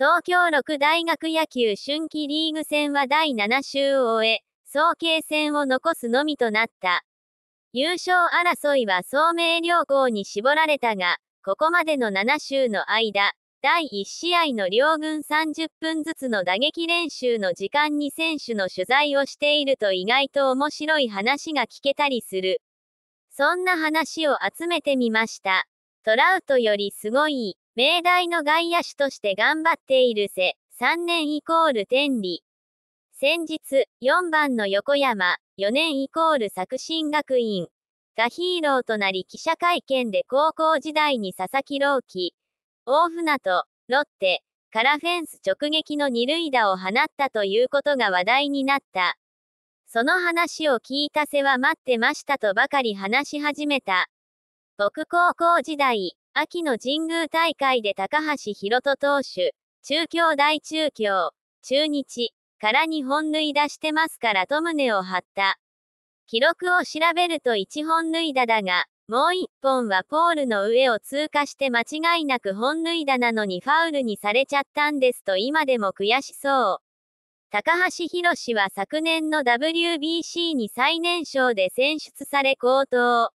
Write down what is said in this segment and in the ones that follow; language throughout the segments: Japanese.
東京六大学野球春季リーグ戦は第7週を終え、総計戦を残すのみとなった。優勝争いは聡明両校に絞られたが、ここまでの7週の間、第1試合の両軍30分ずつの打撃練習の時間に選手の取材をしていると意外と面白い話が聞けたりする。そんな話を集めてみました。トラウトよりすごい。明大の外野手として頑張っているせ、3年イコール天理。先日、4番の横山、4年イコール作新学院がヒーローとなり記者会見で高校時代に佐々木朗希、大船と、ロッテ、からフェンス直撃の二塁打を放ったということが話題になった。その話を聞いた瀬は待ってましたとばかり話し始めた。僕高校時代、秋の神宮大会で高橋宏斗投手、中京大中京、中日から2本塁打してますからと胸を張った。記録を調べると1本塁打だが、もう1本はポールの上を通過して間違いなく本塁打なのにファウルにされちゃったんですと今でも悔しそう。高橋宏は昨年の WBC に最年少で選出され高騰。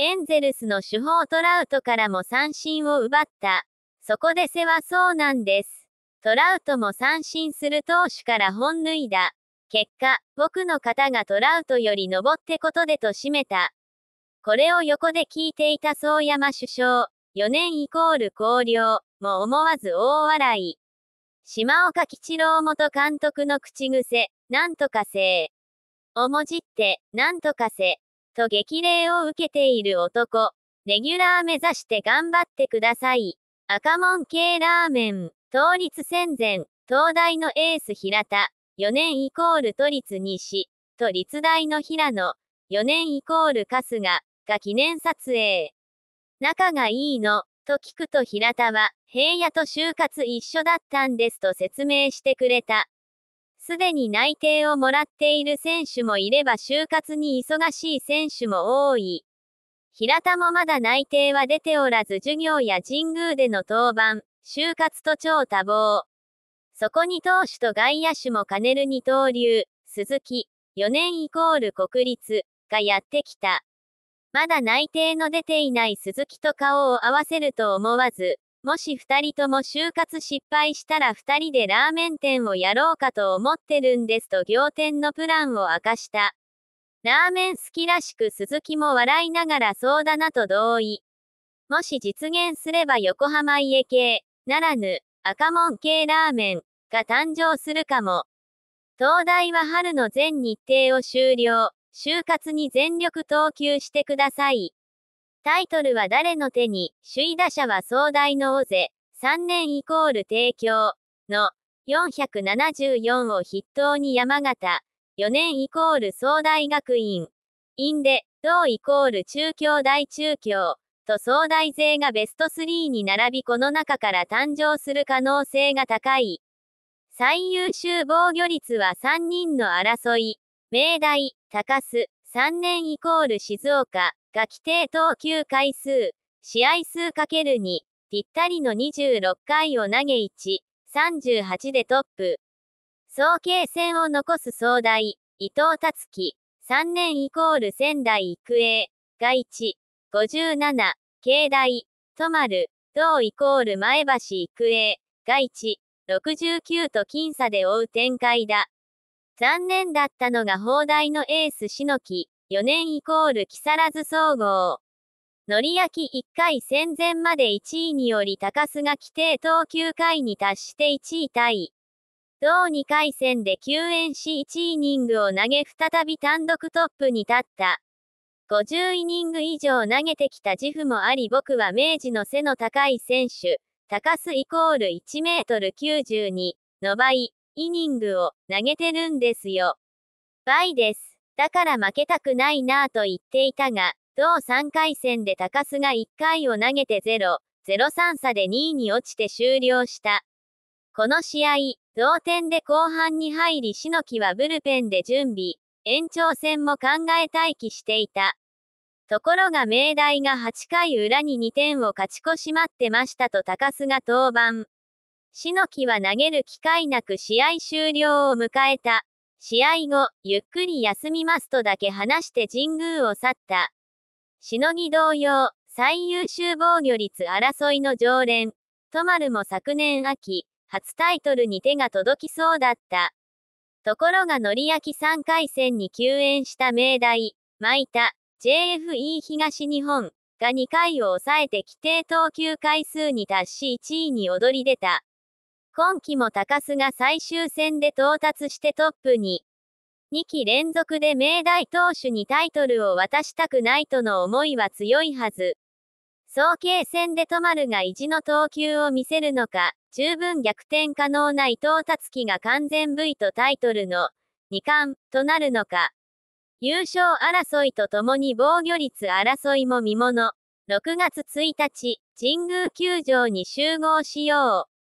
エンゼルスの主砲トラウトからも三振を奪った。そこで世はそうなんです。トラウトも三振する投手から本塁打。結果、僕の方がトラウトより登ってことでと締めた。これを横で聞いていた総山首相。4年イコール高領、も思わず大笑い。島岡吉郎元監督の口癖、なんとかせおもじって、なんとかせと激励を受けている男。レギュラー目指して頑張ってください。赤門系ラーメン、倒立戦前、東大のエース平田、4年イコール都立西、と立大の平野、4年イコール春日、が記念撮影。仲がいいの、と聞くと平田は、平野と就活一緒だったんですと説明してくれた。すでに内定をもらっている選手もいれば就活に忙しい選手も多い。平田もまだ内定は出ておらず授業や神宮での登板、就活と超多忙。そこに投手と外野手も兼ねるに投入、鈴木、4年イコール国立がやってきた。まだ内定の出ていない鈴木と顔を合わせると思わず、もし2人とも就活失敗したら2人でラーメン店をやろうかと思ってるんですと仰天のプランを明かした。ラーメン好きらしく鈴木も笑いながらそうだなと同意。もし実現すれば横浜家系、ならぬ、赤門系ラーメン、が誕生するかも。東大は春の全日程を終了、就活に全力投球してください。タイトルは誰の手に、首位打者は壮大の尾瀬、3年イコール提供の474を筆頭に山形、4年イコール総大学院、院で、同イコール中京大中京、と壮大勢がベスト3に並びこの中から誕生する可能性が高い。最優秀防御率は3人の争い、明大、高須、3年イコール静岡が規定投球回数、試合数 ×2、ぴったりの26回を投げ1、38でトップ。総計戦を残す総大、伊藤達樹、3年イコール仙台育英、が1、57、慶大、都丸、同イコール前橋育英、が1、69と僅差で追う展開だ。残念だったのが砲台のエース篠木、4年イコール木更津総合。り焼き1回戦前まで1位により高須が規定投球回に達して1位タイ。同2回戦で救援し1イニングを投げ再び単独トップに立った。50イニング以上投げてきた自負もあり僕は明治の背の高い選手、高須イコール1メートル92の倍。イニングを投げてるんですよ。倍です。だから負けたくないなぁと言っていたが、同3回戦で高須が1回を投げて0、0-3差で2位に落ちて終了した。この試合、同点で後半に入り篠木はブルペンで準備、延長戦も考え待機していた。ところが明大が8回裏に2点を勝ち越し待ってましたと高須が登板。篠木は投げる機会なく試合終了を迎えた。試合後、ゆっくり休みますとだけ話して神宮を去った。しのぎ同様、最優秀防御率争いの常連、とまるも昨年秋、初タイトルに手が届きそうだった。ところが、のりあき3回戦に救援した明大、舞田、JFE 東日本が2回を抑えて規定投球回数に達し1位に躍り出た。今季も高須が最終戦で到達してトップに。2期連続で明大投手にタイトルを渡したくないとの思いは強いはず。早慶戦で止まるが意地の投球を見せるのか、十分逆転可能な伊藤達樹が完全 V とタイトルの2冠となるのか。優勝争いとともに防御率争いも見もの。6月1日、神宮球場に集合しよう。